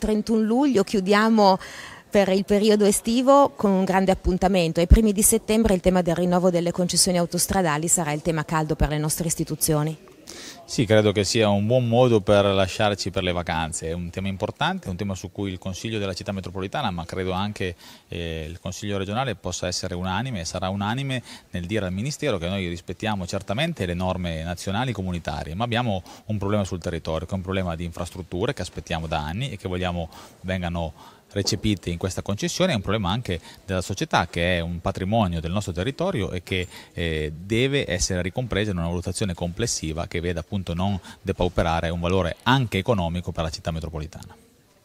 31 luglio chiudiamo per il periodo estivo con un grande appuntamento. Ai primi di settembre il tema del rinnovo delle concessioni autostradali sarà il tema caldo per le nostre istituzioni. Sì, credo che sia un buon modo per lasciarci per le vacanze, è un tema importante, è un tema su cui il Consiglio della città metropolitana, ma credo anche eh, il Consiglio regionale possa essere unanime e sarà unanime nel dire al Ministero che noi rispettiamo certamente le norme nazionali e comunitarie, ma abbiamo un problema sul territorio, che è un problema di infrastrutture che aspettiamo da anni e che vogliamo vengano recepite in questa concessione è un problema anche della società che è un patrimonio del nostro territorio e che eh, deve essere ricompresa in una valutazione complessiva che veda appunto non depauperare un valore anche economico per la città metropolitana.